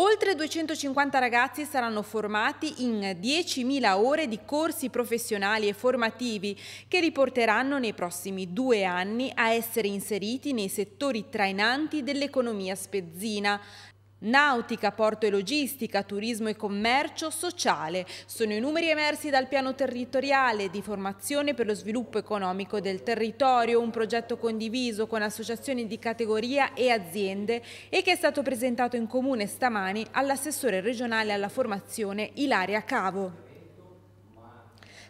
Oltre 250 ragazzi saranno formati in 10.000 ore di corsi professionali e formativi che li porteranno nei prossimi due anni a essere inseriti nei settori trainanti dell'economia spezzina. Nautica, porto e logistica, turismo e commercio, sociale sono i numeri emersi dal piano territoriale di formazione per lo sviluppo economico del territorio, un progetto condiviso con associazioni di categoria e aziende e che è stato presentato in comune stamani all'assessore regionale alla formazione Ilaria Cavo.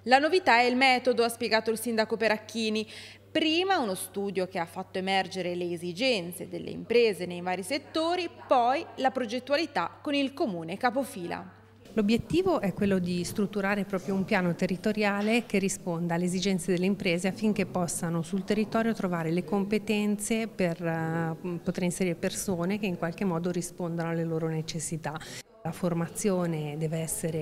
La novità è il metodo, ha spiegato il sindaco Peracchini. Prima uno studio che ha fatto emergere le esigenze delle imprese nei vari settori, poi la progettualità con il comune capofila. L'obiettivo è quello di strutturare proprio un piano territoriale che risponda alle esigenze delle imprese affinché possano sul territorio trovare le competenze per eh, poter inserire persone che in qualche modo rispondano alle loro necessità. La formazione deve essere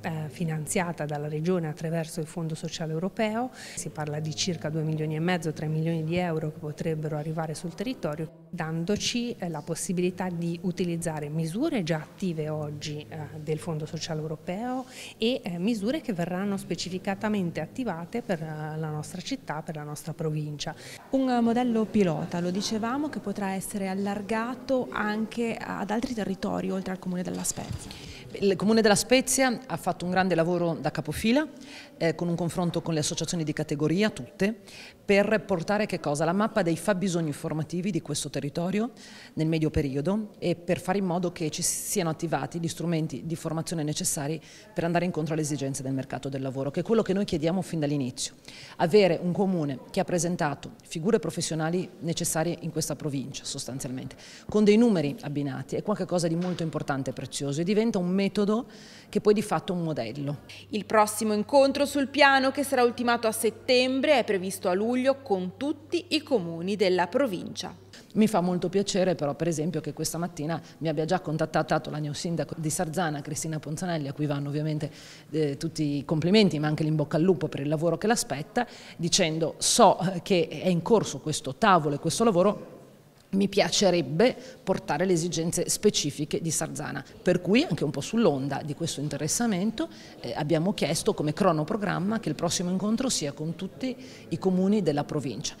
eh, finanziata dalla Regione attraverso il Fondo Sociale Europeo, si parla di circa 2 milioni e mezzo, 3 milioni di euro che potrebbero arrivare sul territorio dandoci eh, la possibilità di utilizzare misure già attive oggi eh, del Fondo Sociale Europeo e eh, misure che verranno specificatamente attivate per la nostra città, per la nostra provincia. Un modello pilota, lo dicevamo, che potrà essere allargato anche ad altri territori oltre al Comune della Spezia. Il Comune della Spezia ha fatto un grande lavoro da capofila eh, con un confronto con le associazioni di categoria, tutte, per portare La mappa dei fabbisogni formativi di questo territorio nel medio periodo e per fare in modo che ci siano attivati gli strumenti di formazione necessari per andare incontro alle esigenze del mercato del lavoro, che è quello che noi chiediamo fin dall'inizio. Avere un comune che ha presentato figure professionali necessarie in questa provincia sostanzialmente, con dei numeri abbinati è qualcosa di molto importante e prezioso e diventa un mezzo metodo che poi di fatto è un modello. Il prossimo incontro sul piano, che sarà ultimato a settembre, è previsto a luglio con tutti i comuni della provincia. Mi fa molto piacere però per esempio che questa mattina mi abbia già contattato la neosindaco di Sarzana, Cristina Ponzanelli, a cui vanno ovviamente eh, tutti i complimenti ma anche l'imbocca al lupo per il lavoro che l'aspetta, dicendo so eh, che è in corso questo tavolo e questo lavoro, mi piacerebbe portare le esigenze specifiche di Sarzana, per cui anche un po' sull'onda di questo interessamento eh, abbiamo chiesto come cronoprogramma che il prossimo incontro sia con tutti i comuni della provincia.